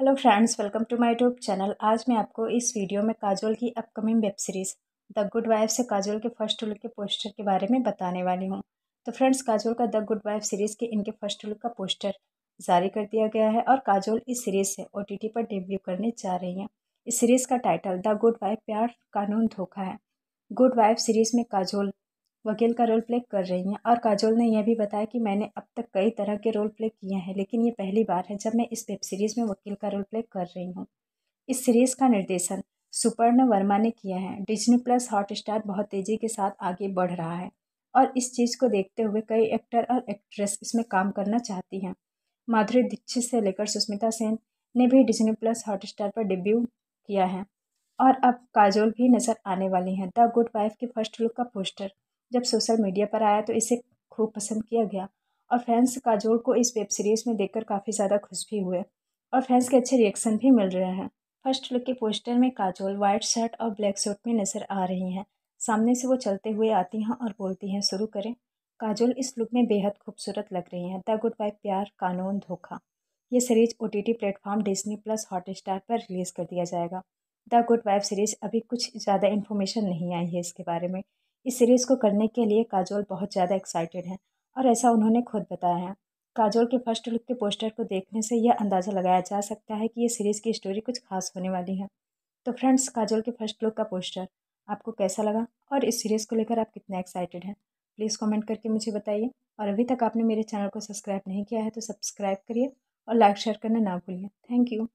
hello friends welcome to my YouTube channel आज मैं आपको इस वीडियो में काजोल की upcoming web series the good wife से काजोल के फर्स्ट लुक के पोस्टर के बारे में बताने वाली हूँ तो फ्रेंड्स काजोल का द गुड वाइफ सीरीज़ के इनके फर्स्ट लुक का पोस्टर जारी कर दिया गया है और काजोल इस सीरीज़ से ओ पर डेब्यू करने जा रही हैं इस सीरीज़ का टाइटल द गुड वाइफ प्यार कानून धोखा है गुड वाइफ सीरीज़ में काजोल वकील का रोल प्ले कर रही हैं और काजोल ने यह भी बताया कि मैंने अब तक कई तरह के रोल प्ले किए हैं लेकिन ये पहली बार है जब मैं इस वेब सीरीज़ में वकील का रोल प्ले कर रही हूँ इस सीरीज़ का निर्देशन सुपर्ण वर्मा ने किया है डिज्नी प्लस हॉटस्टार बहुत तेज़ी के साथ आगे बढ़ रहा है और इस चीज़ को देखते हुए कई एक्टर और एक्ट्रेस इसमें काम करना चाहती हैं माधुरी दीक्षित से लेकर सुष्मिता सेन ने भी डिज्नी प्लस हॉटस्टार पर डेब्यू किया है और अब काजोल भी नज़र आने वाली हैं द गुड वाइफ के फर्स्ट लुक का पोस्टर जब सोशल मीडिया पर आया तो इसे खूब पसंद किया गया और फैंस काजोल को इस वेब सीरीज़ में देखकर काफ़ी ज़्यादा खुश भी हुए और फैंस के अच्छे रिएक्शन भी मिल रहे हैं फर्स्ट लुक के पोस्टर में काजोल वाइट शर्ट और ब्लैक सूट में नज़र आ रही हैं सामने से वो चलते हुए आती हैं और बोलती हैं शुरू करें काजोल इस लुक में बेहद खूबसूरत लग रही हैं द गुड बाई प्यार कानून धोखा ये series O T T platform Disney plus Hotstar पर रिलीज़ कर दिया जाएगा द गुड वाइफ सीरीज़ अभी कुछ ज़्यादा इन्फॉर्मेशन नहीं आई है इसके बारे में इस सीरीज़ को करने के लिए काजोल बहुत ज़्यादा एक्साइटेड हैं और ऐसा उन्होंने खुद बताया है काजोल के फर्स्ट लुक के पोस्टर को देखने से यह अंदाज़ा लगाया जा सकता है कि ये सीरीज़ की स्टोरी कुछ खास होने वाली है तो फ्रेंड्स काजोल के फर्स्ट लुक का पोस्टर आपको कैसा लगा और इस सीरीज़ को लेकर आप कितना एक्साइटेड हैं प्लीज़ कमेंट करके मुझे बताइए और अभी तक आपने मेरे चैनल को सब्सक्राइब नहीं किया है तो सब्सक्राइब करिए और लाइक शेयर करना ना भूलिए थैंक यू